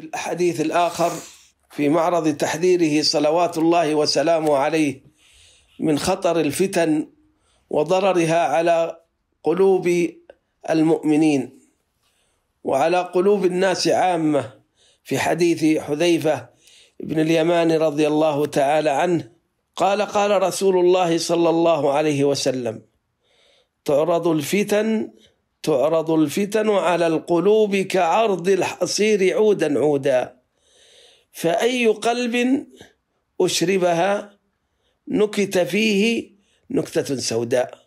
في الحديث الآخر في معرض تحذيره صلوات الله وسلامه عليه من خطر الفتن وضررها على قلوب المؤمنين وعلى قلوب الناس عامة في حديث حذيفة بن اليمان رضي الله تعالى عنه قال قال رسول الله صلى الله عليه وسلم تعرض الفتن تعرض الفتن على القلوب كعرض الحصير عودا عودا فأي قلب أشربها نكت فيه نكتة سوداء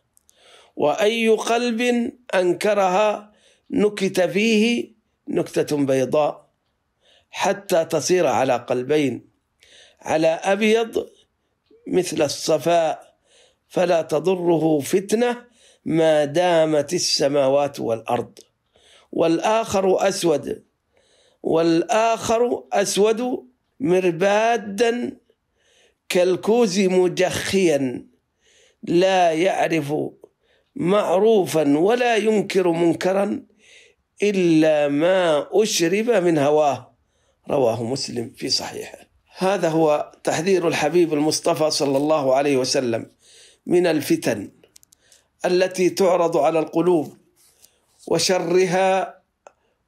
وأي قلب أنكرها نكت فيه نكتة بيضاء حتى تصير على قلبين على أبيض مثل الصفاء فلا تضره فتنه ما دامت السماوات والارض والاخر اسود والاخر اسود مربادا كالكوز مجخيا لا يعرف معروفا ولا ينكر منكرا الا ما اشرب من هواه رواه مسلم في صحيحه هذا هو تحذير الحبيب المصطفى صلى الله عليه وسلم من الفتن التي تعرض على القلوب وشرها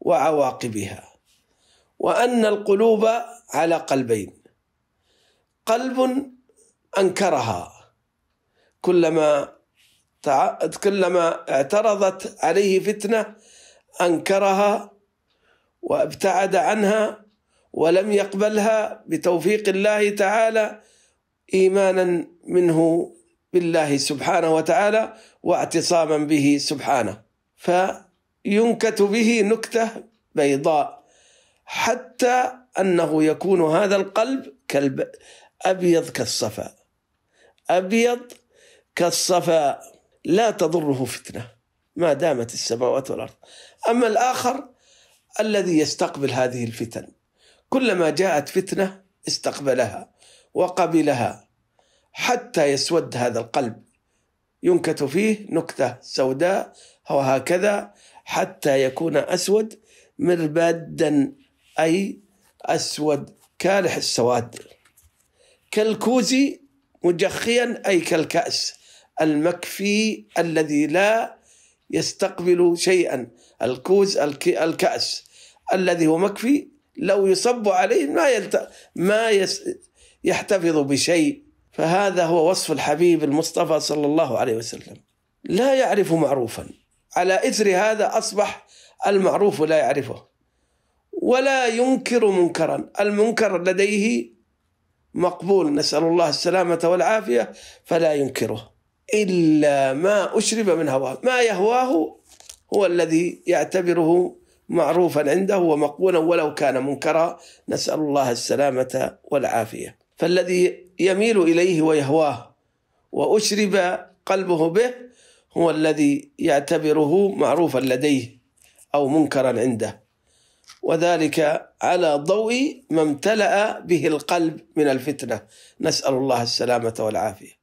وعواقبها وان القلوب على قلبين قلب انكرها كلما كلما اعترضت عليه فتنه انكرها وابتعد عنها ولم يقبلها بتوفيق الله تعالى ايمانا منه بالله سبحانه وتعالى واعتصاما به سبحانه فينكت به نكته بيضاء حتى انه يكون هذا القلب كالب ابيض كالصفا ابيض كالصفا لا تضره فتنه ما دامت السماوات والارض اما الاخر الذي يستقبل هذه الفتن كلما جاءت فتنه استقبلها وقبلها حتى يسود هذا القلب ينكت فيه نكتة سوداء وهكذا حتى يكون أسود مربدا أي أسود كالح السواد كالكوز مجخيا أي كالكأس المكفي الذي لا يستقبل شيئا الكوز الكأس الذي هو مكفي لو يصب عليه ما يلت... ما يس... يحتفظ بشيء فهذا هو وصف الحبيب المصطفى صلى الله عليه وسلم لا يعرف معروفا على اثر هذا اصبح المعروف لا يعرفه ولا ينكر منكرا المنكر لديه مقبول نسال الله السلامه والعافيه فلا ينكره الا ما اشرب من هواه ما يهواه هو الذي يعتبره معروفا عنده ومقبولا ولو كان منكرا نسال الله السلامه والعافيه فالذي يميل اليه ويهواه واشرب قلبه به هو الذي يعتبره معروفا لديه او منكرا عنده وذلك على ضوء ما امتلا به القلب من الفتنه نسال الله السلامه والعافيه